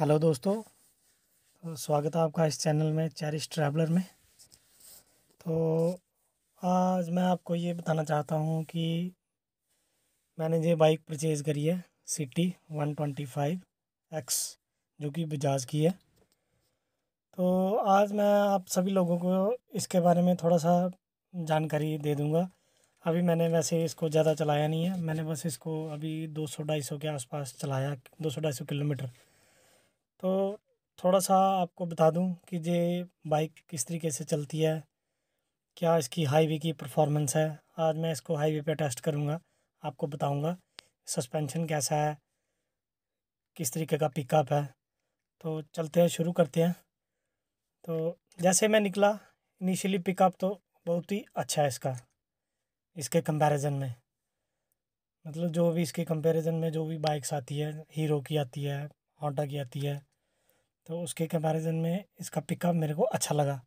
hello दोस्तों तो स्वागत है आपका इस चैनल में चैरिश ट्रैवलर में तो आज मैं आपको ये बताना चाहता हूँ कि मैंने ये बाइक परचेज़ करी है city one twenty five x जो कि बजाज की है तो आज मैं आप सभी लोगों को इसके बारे में थोड़ा सा जानकारी दे दूँगा अभी मैंने वैसे इसको ज़्यादा चलाया नहीं है मैंने बस इसको अभी दो सौ ढाई सौ के आसपास चलाया दो सौ ढाई सौ किलोमीटर तो थोड़ा सा आपको बता दूं कि ये बाइक किस तरीके से चलती है क्या इसकी हाईवे की परफॉर्मेंस है आज मैं इसको हाईवे पे टेस्ट करूँगा आपको बताऊँगा सस्पेंशन कैसा है किस तरीके का पिकअप है तो चलते हैं शुरू करते हैं तो जैसे मैं निकला इनिशियली पिकअप तो बहुत ही अच्छा है इसका इसके कंपैरिजन में मतलब जो भी इसके कंपैरिजन में जो भी बाइक्स आती है हीरो की आती है होंडा की आती है तो उसके कंपैरिजन में इसका पिकअप मेरे को अच्छा लगा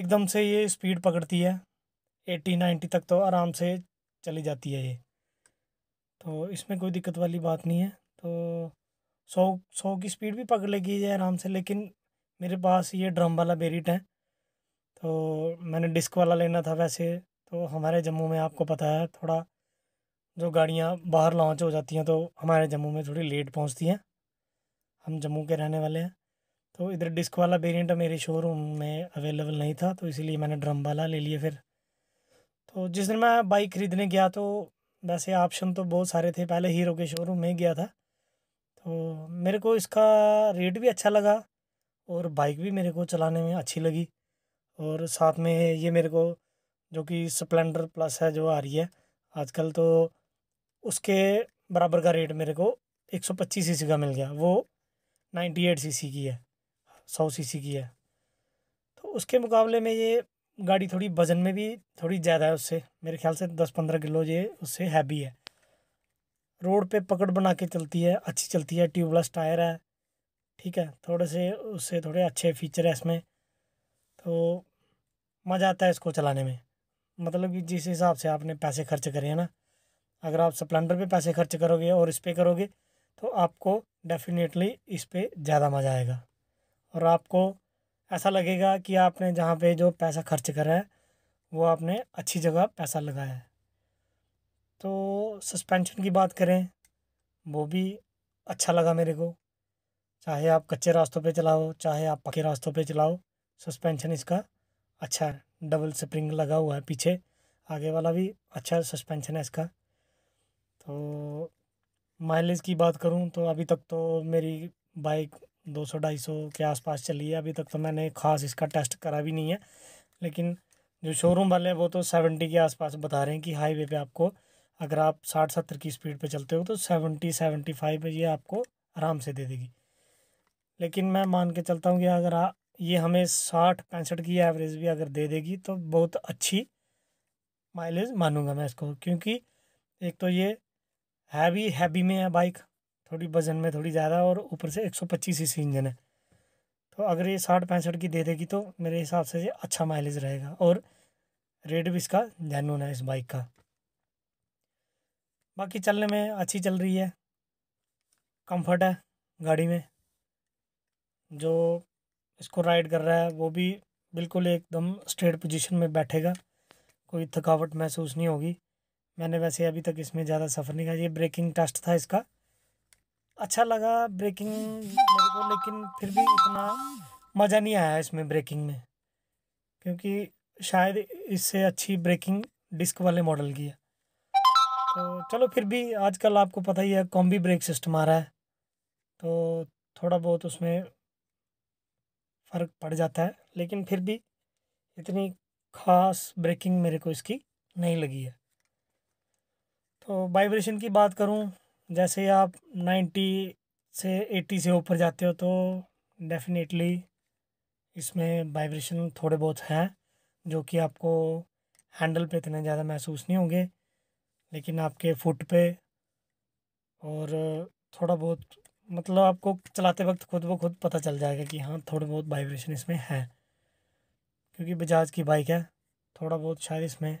एकदम से ये स्पीड पकड़ती है एटी नाइन्टी तक तो आराम से चली जाती है ये तो इसमें कोई दिक्कत वाली बात नहीं है तो सौ सौ की स्पीड भी पकड़ लेगी ये आराम से लेकिन मेरे पास ये ड्रम वाला बेरिट है तो मैंने डिस्क वाला लेना था वैसे तो हमारे जम्मू में आपको पता है थोड़ा जो गाड़ियाँ बाहर लॉन्च हो जाती हैं तो हमारे जम्मू में थोड़ी लेट पहुँचती हैं हम जम्मू के रहने वाले हैं तो इधर डिस्क वाला वेरियंट मेरे शोरूम में अवेलेबल नहीं था तो इसीलिए मैंने ड्रम वाला ले लिया फिर तो जिस दिन मैं बाइक ख़रीदने गया तो वैसे ऑप्शन तो बहुत सारे थे पहले हीरो के शोरूम में गया था तो मेरे को इसका रेट भी अच्छा लगा और बाइक भी मेरे को चलाने में अच्छी लगी और साथ में ये मेरे को जो कि स्प्लेंडर प्लस है जो आ रही है आजकल तो उसके बराबर का रेट मेरे को एक सौ पच्चीस सी का मिल गया वो नाइन्टी एट सी की है सौ सी की है तो उसके मुकाबले में ये गाड़ी थोड़ी वज़न में भी थोड़ी ज़्यादा है उससे मेरे ख्याल से दस पंद्रह किलो ये उससे हैवी है रोड पे पकड़ बना के चलती है अच्छी चलती है ट्यूबलेस टायर है ठीक है थोड़े से उससे थोड़े अच्छे फीचर है इसमें तो मज़ा आता है इसको चलाने में मतलब कि जिस हिसाब से आपने पैसे खर्च करे हैं ना अगर आप स्प्लेंडर पे पैसे खर्च करोगे और इस पर करोगे तो आपको डेफिनेटली इस पर ज़्यादा मज़ा आएगा और आपको ऐसा लगेगा कि आपने जहाँ पे जो पैसा खर्च करा है वो आपने अच्छी जगह पैसा लगाया है तो सस्पेंशन की बात करें वो भी अच्छा लगा मेरे को चाहे आप कच्चे रास्तों पे चलाओ चाहे आप पके रास्तों पे चलाओ सस्पेंशन इसका अच्छा है डबल स्प्रिंग लगा हुआ है पीछे आगे वाला भी अच्छा सस्पेंशन है इसका तो माइलेज की बात करूँ तो अभी तक तो मेरी बाइक दो सौ ढाई सौ के आसपास चली है अभी तक तो मैंने ख़ास इसका टेस्ट करा भी नहीं है लेकिन जो शोरूम वाले हैं वो तो सेवेंटी के आसपास बता रहे हैं कि हाईवे पे आपको अगर आप साठ सत्तर की स्पीड पे चलते हो तो सेवेंटी सेवेंटी फाइव ये आपको आराम से दे देगी लेकिन मैं मान के चलता हूँ कि अगर आ, ये हमें साठ पैंसठ की एवरेज भी अगर दे देगी तो बहुत अच्छी माइलेज मानूंगा मैं इसको क्योंकि एक तो ये हैवी हैवी में है बाइक थोड़ी वजन में थोड़ी ज़्यादा और ऊपर से एक सौ पच्चीस सी इंजन है तो अगर ये साठ पैंसठ की दे देगी तो मेरे हिसाब से ये अच्छा माइलेज रहेगा और रेट भी इसका जैनून है इस बाइक का बाकी चलने में अच्छी चल रही है कंफर्ट है गाड़ी में जो इसको राइड कर रहा है वो भी बिल्कुल एकदम स्ट्रेट पोजीशन में बैठेगा कोई थकावट महसूस नहीं होगी मैंने वैसे अभी तक इसमें ज़्यादा सफ़र नहीं किया ये ब्रेकिंग टेस्ट था इसका अच्छा लगा ब्रेकिंग मेरे को लेकिन फिर भी इतना मज़ा नहीं आया इसमें ब्रेकिंग में क्योंकि शायद इससे अच्छी ब्रेकिंग डिस्क वाले मॉडल की है तो चलो फिर भी आजकल आपको पता ही है कॉम्बी ब्रेक सिस्टम आ रहा है तो थोड़ा बहुत उसमें फ़र्क पड़ जाता है लेकिन फिर भी इतनी खास ब्रेकिंग मेरे को इसकी नहीं लगी है तो वाइब्रेशन की बात करूँ जैसे आप नाइन्टी से एट्टी से ऊपर जाते हो तो डेफिनेटली इसमें वाइब्रेशन थोड़े बहुत हैं जो कि आपको हैंडल पे इतने ज़्यादा महसूस नहीं होंगे लेकिन आपके फुट पे और थोड़ा बहुत मतलब आपको चलाते वक्त खुद ब खुद पता चल जाएगा कि हाँ थोड़े बहुत वाइब्रेशन इसमें है क्योंकि बजाज की बाइक है थोड़ा बहुत शायद इसमें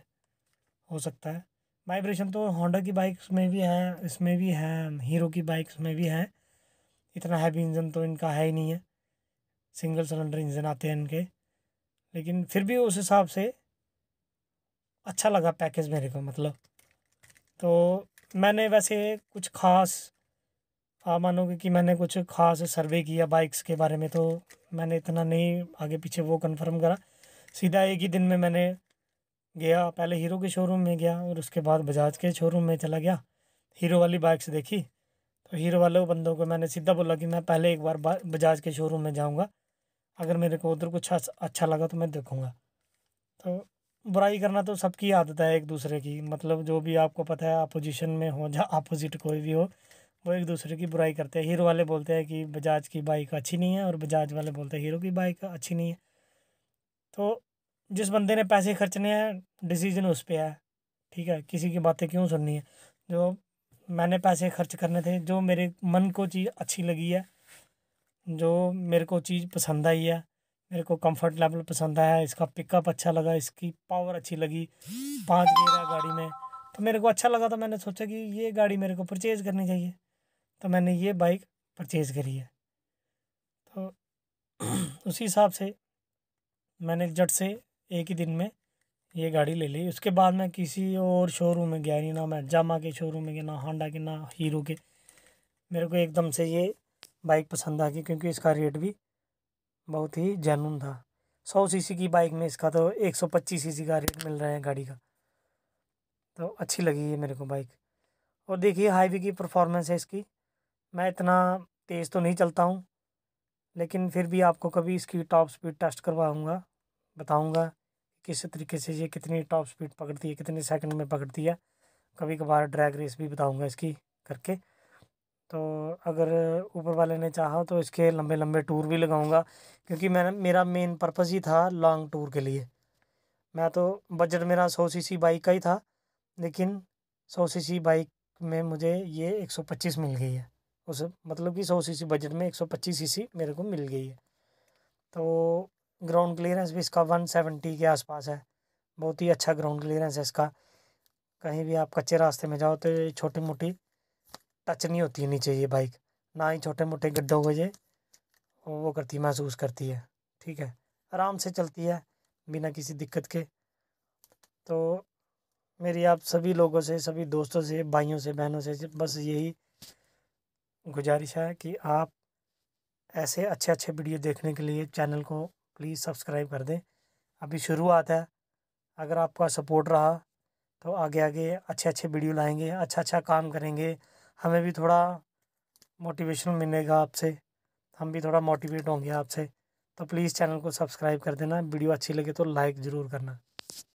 हो सकता है वाइब्रेशन तो होंडा की बाइक्स में भी है इसमें भी हैं हीरो की बाइक्स में भी हैं इतना हैवी इंजन तो इनका है ही नहीं है सिंगल सिलेंडर इंजन आते हैं इनके लेकिन फिर भी उस हिसाब से अच्छा लगा पैकेज मेरे को मतलब तो मैंने वैसे कुछ ख़ास आप मानोगे कि मैंने कुछ ख़ास सर्वे किया बाइक्स के बारे में तो मैंने इतना नहीं आगे पीछे वो कंफर्म करा सीधा एक ही दिन में मैंने गया पहले हीरो के शोरूम में गया और उसके बाद बजाज के शोरूम में चला गया हीरो वाली बाइक से देखी तो हीरो वाले बंदों को मैंने सीधा बोला कि मैं पहले एक बार बजाज के शोरूम में जाऊँगा अगर मेरे को उधर कुछ अच्छा, अच्छा लगा तो मैं देखूँगा तो बुराई करना तो सबकी आदत है एक दूसरे की मतलब जो भी आपको पता है अपोजिशन में हो या अपोजिट कोई भी हो वो एक दूसरे की बुराई करते हैं हीरो वाले बोलते हैं कि बजाज की बाइक अच्छी नहीं है और बजाज वाले बोलते हैं हीरो की बाइक अच्छी नहीं है तो जिस बंदे ने पैसे खर्चने हैं डिसीजन उस पर है ठीक है किसी की बातें क्यों सुननी है जो मैंने पैसे खर्च करने थे जो मेरे मन को चीज़ अच्छी लगी है जो मेरे को चीज़ पसंद आई है मेरे को कंफर्ट लेवल पसंद आया इसका पिकअप अच्छा लगा इसकी पावर अच्छी लगी पाँच गियर है गाड़ी में तो मेरे को अच्छा लगा तो मैंने सोचा कि ये गाड़ी मेरे को परचेज़ करनी चाहिए तो मैंने ये बाइक परचेज़ करी है तो उसी हिसाब से मैंने जट से एक ही दिन में ये गाड़ी ले ली उसके बाद मैं किसी और शोरूम में गया नहीं ना मैं जामा के शोरूम में गया ना हांडा के ना हीरो के मेरे को एकदम से ये बाइक पसंद आ गई क्योंकि इसका रेट भी बहुत ही जैनून था सौ सीसी की बाइक में इसका तो एक सौ पच्चीस सी का रेट मिल रहा है गाड़ी का तो अच्छी लगी है मेरे को बाइक और देखिए हाईवे की परफॉर्मेंस है इसकी मैं इतना तेज़ तो नहीं चलता हूँ लेकिन फिर भी आपको कभी इसकी टॉप स्पीड टेस्ट करवाऊँगा बताऊँगा किस तरीके से ये कितनी टॉप स्पीड पकड़ती है कितने सेकंड में पकड़ती है कभी कभार ड्रैग रेस भी बताऊँगा इसकी करके तो अगर ऊपर वाले ने चाहा तो इसके लंबे लंबे टूर भी लगाऊंगा क्योंकि मैं मेरा मेन पर्पज़ ही था लॉन्ग टूर के लिए मैं तो बजट मेरा सौ सी बाइक का ही था लेकिन सौ सी बाइक में मुझे ये एक सौ पच्चीस मिल गई है उस मतलब कि सौ सी बजट में एक सौ पच्चीस मेरे को मिल गई है तो ग्राउंड क्लियरेंस भी इसका 170 के आसपास है बहुत ही अच्छा ग्राउंड क्लियरेंस है इसका कहीं भी आप कच्चे रास्ते में जाओ तो ये छोटी मोटी टच नहीं होती है नीचे ये बाइक ना ही छोटे मोटे गड्ढों को ये वो करती महसूस करती है ठीक है आराम से चलती है बिना किसी दिक्कत के तो मेरी आप सभी लोगों से सभी दोस्तों से भाइयों से बहनों से बस यही गुजारिश है कि आप ऐसे अच्छे अच्छे वीडियो देखने के लिए चैनल को प्लीज़ सब्सक्राइब कर दें अभी शुरुआत है अगर आपका सपोर्ट रहा तो आगे आगे अच्छे अच्छे वीडियो लाएंगे अच्छा अच्छा काम करेंगे हमें भी थोड़ा मोटिवेशन मिलेगा आपसे हम भी थोड़ा मोटिवेट होंगे आपसे तो प्लीज़ चैनल को सब्सक्राइब कर देना वीडियो अच्छी लगे तो लाइक ज़रूर करना